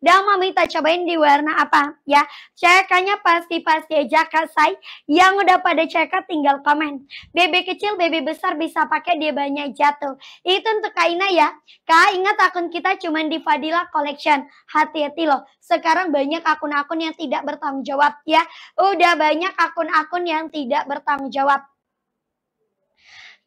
Dan minta cobain di warna apa ya? Cekannya pasti-pasti aja kasai. Yang udah pada cekat tinggal komen. Bebek kecil, bebek besar bisa pakai dia banyak jatuh. Itu untuk Kaina ya. Kak ingat akun kita cuman di Fadila Collection. Hati-hati loh. Sekarang banyak akun-akun yang tidak bertanggung jawab ya. Udah banyak akun-akun yang tidak bertanggung jawab.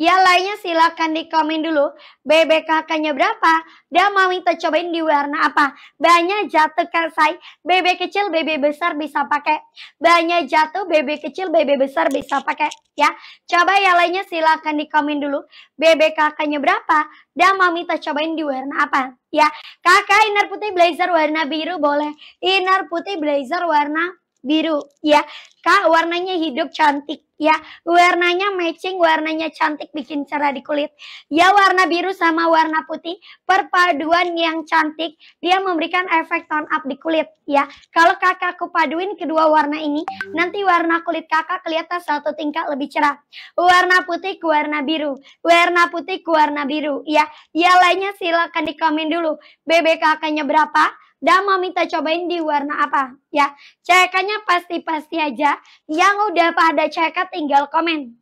Yang lainnya silahkan dikomen dulu. BBK kakaknya berapa? Dan mau minta cobain di warna apa? Banyak jatuh kan, saya BB kecil, BB besar bisa pakai. Banyak jatuh, BB kecil, BB besar bisa pakai. Ya, coba yang lainnya silahkan dikomen dulu. BBK kakaknya berapa? Dan mau minta cobain di warna apa? Ya, kakak inner putih blazer warna biru boleh. Inner putih blazer warna biru ya kak warnanya hidup cantik ya warnanya matching warnanya cantik bikin cerah di kulit ya warna biru sama warna putih perpaduan yang cantik dia memberikan efek tone up di kulit ya kalau kakak kupaduin kedua warna ini nanti warna kulit kakak kelihatan satu tingkat lebih cerah warna putih ke warna biru warna putih ke warna biru ya ya lainnya silahkan di komen dulu BBKK nya berapa dan mau minta cobain di warna apa ya. Cekannya pasti-pasti aja. Yang udah pada cekat tinggal komen.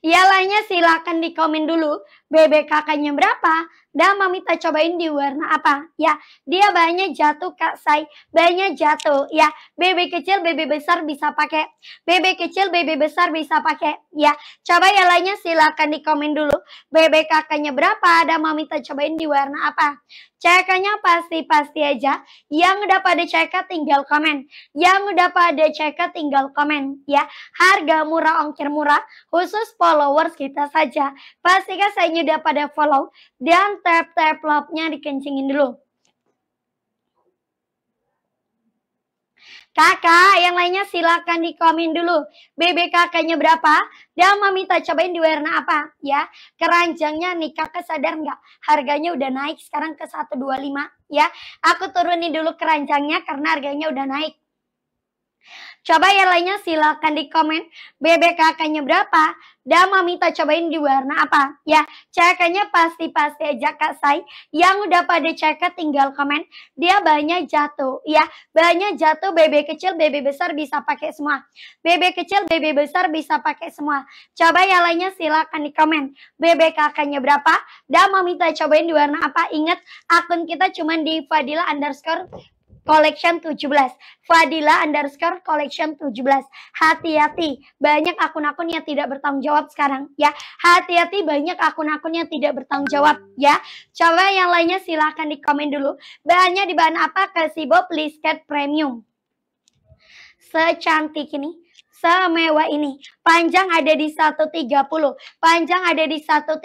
Yang lainnya silakan dikomen dulu. BBKK-nya berapa, dan Mamita cobain di warna apa. Ya, dia banyak jatuh Kak Sai, banyak jatuh. Ya, BB kecil, BB besar bisa pakai. BB kecil, BB besar bisa pakai. Ya, coba yang lainnya silahkan di komen dulu. BBKK-nya berapa, dan Mamita cobain di warna apa. Cekanya pasti-pasti aja. Yang udah pada cekat tinggal komen. Yang udah pada cekat tinggal komen ya. Harga murah ongkir murah khusus followers kita saja. Pastikan saya tidak pada follow dan tap-tap love-nya dikencingin dulu. Kakak, yang lainnya silahkan dikomen dulu. bbk nya berapa? Dan meminta cobain di warna apa? Ya, keranjangnya nih kakak sadar nggak? Harganya udah naik sekarang ke 125 ya. Aku turunin dulu keranjangnya karena harganya udah naik. Coba yang lainnya silahkan di komen BBKK-nya berapa. Dan tak cobain di warna apa? Ya, cekanya pasti-pasti aja Kak Sai. Yang udah pada ceket tinggal komen. Dia banyak jatuh. Ya, banyak jatuh BB kecil, BB besar bisa pakai semua. BB kecil, BB besar bisa pakai semua. Coba yang lainnya silahkan di komen. BBKK-nya berapa? Dan tak cobain di warna apa? Ingat, akun kita cuma di Fadila underscore collection 17. Fadila underscore collection 17. Hati-hati, banyak akun-akun yang tidak bertanggung jawab sekarang ya. Hati-hati banyak akun-akun yang tidak bertanggung jawab ya. Coba yang lainnya silahkan di komen dulu. Bahannya di bahan apa? kasih Please Cat Premium. Secantik ini semewah ini. Panjang ada di 130, panjang ada di 130.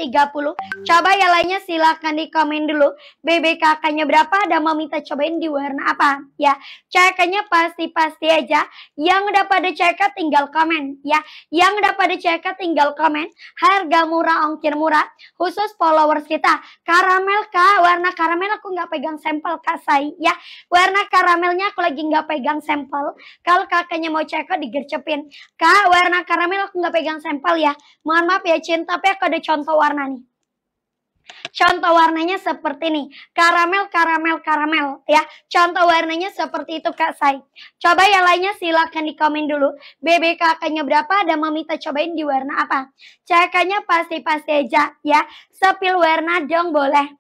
Coba yang lainnya silahkan di komen dulu. BBKK-nya berapa Ada mau minta cobain di warna apa? Ya, cekannya pasti-pasti aja. Yang udah pada cek tinggal komen ya. Yang udah pada cek tinggal komen. Harga murah, ongkir murah. Khusus followers kita. Karamel kak, warna karamel aku nggak pegang sampel kak say ya. Warna karamelnya aku lagi nggak pegang sampel. Kalau kakaknya mau cek digercepin Cin. Kak, warna karamel aku nggak pegang sampel ya. Mohon maaf ya Cin, tapi aku ada contoh warna nih. Contoh warnanya seperti ini, karamel, karamel, karamel, ya. Contoh warnanya seperti itu Kak Sai. Coba yang lainnya silahkan di komen dulu. bbk nya berapa dan meminta cobain di warna apa. ck pasti-pasti aja, ya. Sepil warna dong boleh.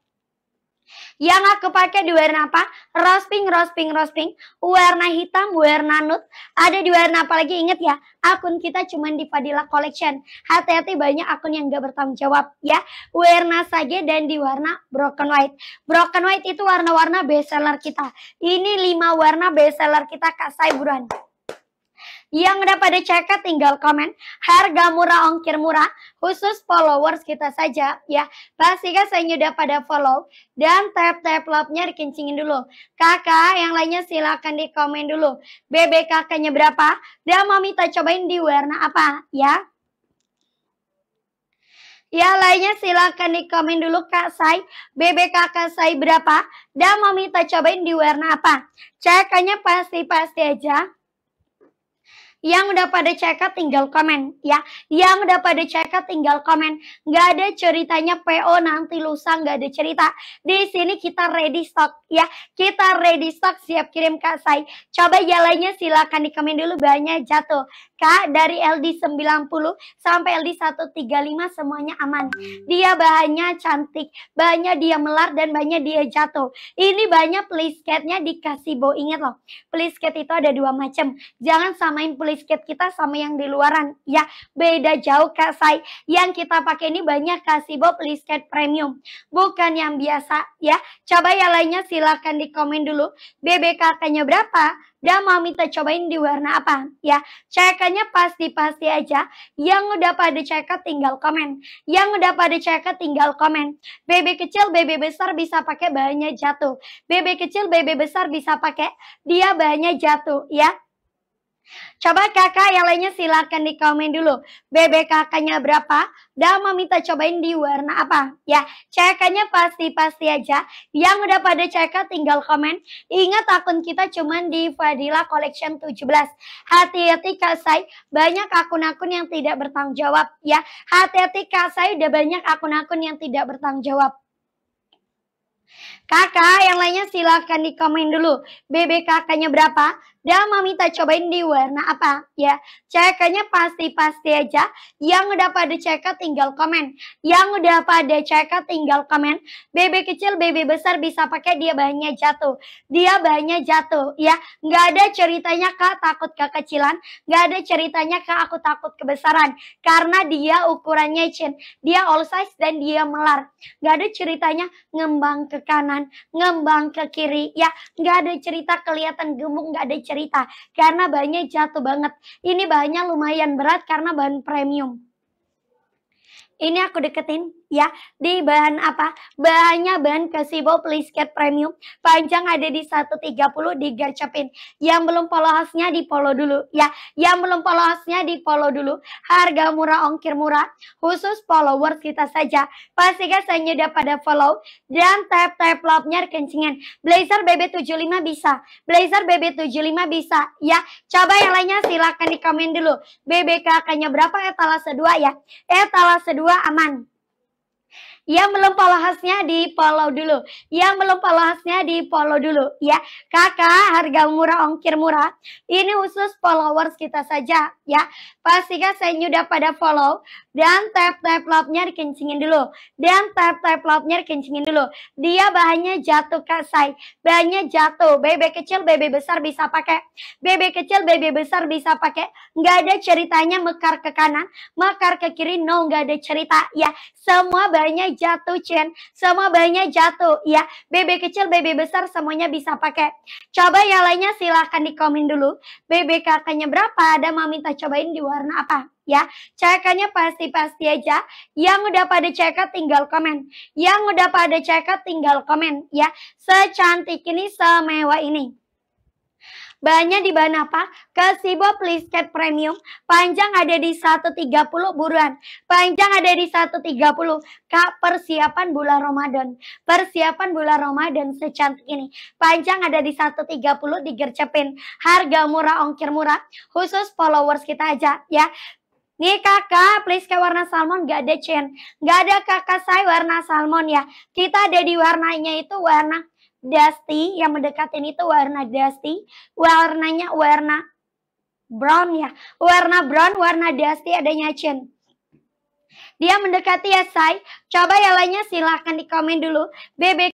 Yang aku pakai di warna apa? Rose pink, rose pink, rose pink. Warna hitam, warna nude. Ada di warna apa lagi? Ingat ya, akun kita cuma di Fadila Collection. Hati-hati banyak akun yang gak bertanggung jawab ya. Warna sage dan di warna broken white. Broken white itu warna-warna bestseller kita. Ini lima warna bestseller kita Kak Saiburan. Yang udah pada ceket tinggal komen harga murah ongkir murah khusus followers kita saja ya. Pastikan saya udah pada follow dan tap-tap love-nya dikencingin dulu. Kakak yang lainnya silahkan di komen dulu. Bebek kakaknya berapa? Dan mami tak cobain di warna apa ya? Ya lainnya silahkan di komen dulu Kak Sai, BB Kakak Sai berapa? Dan mau minta cobain di warna apa? Cekannya pasti-pasti aja. Yang udah pada check out tinggal komen ya. Yang udah pada check out tinggal komen. Gak ada ceritanya PO nanti lusa gak ada cerita. Di sini kita ready stock ya kita ready stock siap kirim Kak Sai. Coba jalannya silakan komen dulu banyak jatuh. Kak dari LD 90 sampai LD 135 semuanya aman. Dia bahannya cantik, banyak dia melar dan banyak dia jatuh. Ini banyak plisketnya dikasih bo inget loh. Plisket itu ada dua macam. Jangan samain plisket kita sama yang di luaran ya. Beda jauh Kak Sai. Yang kita pakai ini banyak kasih bo plisket premium. Bukan yang biasa ya. Coba yang lainnya silakan silahkan di komen dulu BBKK-nya berapa dan mau minta cobain di warna apa ya. Cekannya pasti-pasti aja. Yang udah pada ceket tinggal komen. Yang udah pada ceket tinggal komen. BB kecil, BB besar bisa pakai bahannya jatuh. BB kecil, BB besar bisa pakai dia bahannya jatuh ya. Coba kakak yang lainnya silahkan di komen dulu. Bebek kakaknya berapa? Dan meminta cobain di warna apa? Ya, cekanya pasti-pasti aja. Yang udah pada cekat tinggal komen. Ingat akun kita cuma di Fadila Collection 17. Hati-hati Kak Sai, banyak akun-akun yang tidak bertanggung jawab. Ya, hati-hati Kak Sai, udah banyak akun-akun yang tidak bertanggung jawab. Kakak, yang lainnya silahkan di komen dulu. BB kakaknya berapa? Dan mami tak cobain di warna apa? Ya, cekanya pasti-pasti aja. Yang udah pada cekat tinggal komen. Yang udah pada cekat tinggal komen. BB kecil, BB besar bisa pakai dia bahannya jatuh. Dia bahannya jatuh, ya. Nggak ada ceritanya kak takut kekecilan. Nggak ada ceritanya kak aku takut kebesaran. Karena dia ukurannya chin. Dia all size dan dia melar. Nggak ada ceritanya ngembang ke kanan, ngembang ke kiri, ya nggak ada cerita kelihatan gemuk, nggak ada cerita karena bahannya jatuh banget. Ini bahannya lumayan berat karena bahan premium. Ini aku deketin ya di bahan apa bahannya bahan kesibo Please Get Premium panjang ada di 130 digercepin yang belum follow hostnya di follow dulu ya yang belum follow hostnya di follow dulu harga murah ongkir murah khusus followers kita saja pastikan senyudah pada follow dan tap tap love-nya kencingan blazer BB75 bisa blazer BB75 bisa ya coba yang lainnya silahkan di komen dulu BBK-nya berapa etalase 2 ya etalase 2 aman yang belum follow hostnya di follow dulu. Yang belum follow hostnya di follow dulu ya. Kakak harga murah ongkir murah. Ini khusus followers kita saja ya. Pastikan saya sudah pada follow dan tap tap love-nya dikencingin dulu. Dan tap tap love-nya dikencingin dulu. Dia bahannya jatuh Kak Sai. Bahannya jatuh. Bebek kecil, bebek besar bisa pakai. Bebek kecil, bebek besar bisa pakai. Nggak ada ceritanya mekar ke kanan, mekar ke kiri, no nggak ada cerita ya. Semua bahannya jatuh, Chen. semua banyak jatuh, ya. BB kecil, BB besar, semuanya bisa pakai. Coba yang lainnya silahkan dikomen dulu. BB kakaknya berapa? ada mau minta cobain di warna apa? ya. Cekannya pasti-pasti aja. Yang udah pada cekat tinggal komen. Yang udah pada cekat tinggal komen ya. Secantik ini, semewah ini banyak di bahan apa? Kasibo cap Premium. Panjang ada di 130 buruan. Panjang ada di 130. Kak, persiapan bulan Ramadan. Persiapan bulan Ramadan secantik ini. Panjang ada di 130 digercepin. Harga murah ongkir murah. Khusus followers kita aja ya. Nih kakak, please ke warna salmon gak ada chain. Gak ada kakak saya warna salmon ya. Kita ada di warnanya itu warna dusty yang mendekatin itu warna dusty warnanya warna brown ya warna brown warna dusty adanya chin dia mendekati ya say coba yang lainnya silahkan di komen dulu bebek